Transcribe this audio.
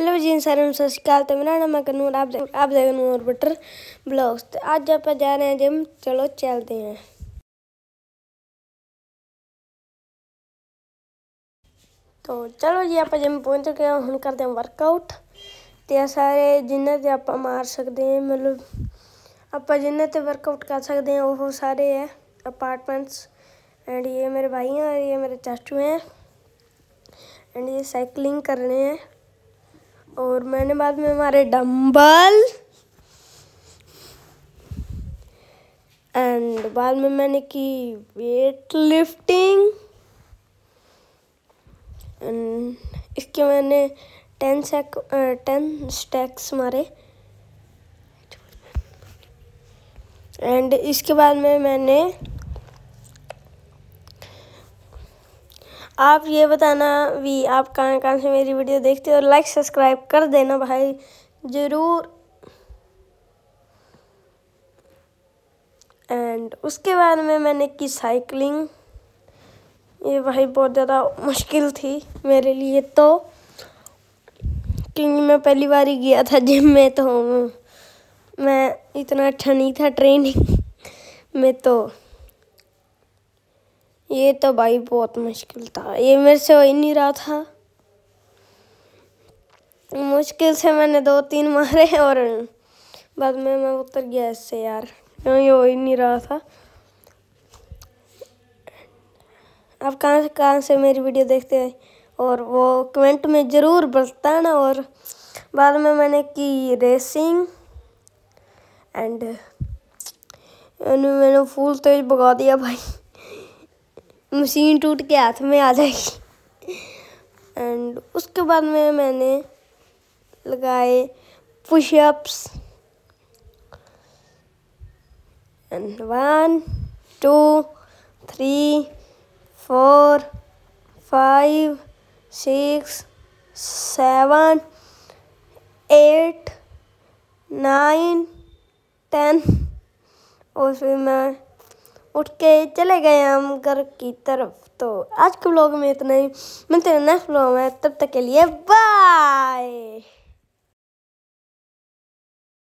hello ਜੀ ਸਾਰਿਆਂ ਨੂੰ ਸਤਿ ਸ਼੍ਰੀ ਅਕਾਲ ਤੇ ਮੇਰਾ ਨਾਮ ਹੈ ਕਨੂਰ ਆਪ ਦੇ ਆਪ ਦੇ ਕਨੂਰ ਬਟਰ ਬਲੌਗਸ ਤੇ ਅੱਜ ਆਪਾਂ ਜਾ ਰਹੇ ਹਾਂ ਜਿਮ ਚਲੋ ਚੱਲਦੇ ਹਾਂ ਤੋ ਚਲੋ ਜੀ ਆਪਾਂ ਜਿਮ ਪਹੁੰਚ ਗਏ ਹੁਣ ਕਰਦੇ ਹਾਂ ਵਰਕਆਊਟ ਤੇ ਸਾਰੇ ਜਿੰਨੇ ਤੇ ਆਪਾਂ ਮਾਰ ਸਕਦੇ ਹਾਂ ਮਤਲਬ ਆਪਾਂ ਜਿੰਨੇ ਤੇ ਵਰਕਆਊਟ ਕਰ ਸਕਦੇ ਹਾਂ ਉਹ ਸਾਰੇ ਹੈ ਅਪਾਰਟਮੈਂਟਸ ਐਂਡ ਇਹ ਮੇਰੇ ਭਾਈ हैं और ये मेरे चाचू हैं एंड ਸਾਈਕਲਿੰਗ ਕਰਨੇ ਹੈ और मैंने बाद में हमारे डम्बल एंड बाद में मैंने की वेट लिफ्टिंग एंड इसके मैंने टेन सेक टेन स्टैक्स मारे एंड इसके बाद में मैंने आप ये बताना भी आप कहाँ कहाँ से मेरी वीडियो देखते हो और लाइक सब्सक्राइब कर देना भाई ज़रूर एंड उसके बाद में मैंने की साइकिलिंग ये भाई बहुत ज़्यादा मुश्किल थी मेरे लिए तो क्योंकि मैं पहली बार ही गया था जिम में तो मैं इतना अच्छा नहीं था ट्रेनिंग में तो ये तो भाई बहुत मुश्किल था ये मेरे से हो ही नहीं रहा था मुश्किल से मैंने दो तीन मारे और बाद में मैं उतर गया इससे यार ये हो ही नहीं रहा था आप कहाँ से कहाँ से मेरी वीडियो देखते हैं और वो कमेंट में ज़रूर बताना और बाद में मैंने की रेसिंग एंड मैंने फूल तेज भगा दिया भाई मशीन टूट के हाथ में आ जाएगी एंड उसके बाद में मैंने लगाए pushups and one two three four five six seven eight nine ten और फिर मैं उठ के चले गए हम घर की तरफ तो आज के ब्लॉग में इतना ही मिलते हैं नेक्स्ट ब्लॉग में तब तक के लिए बाय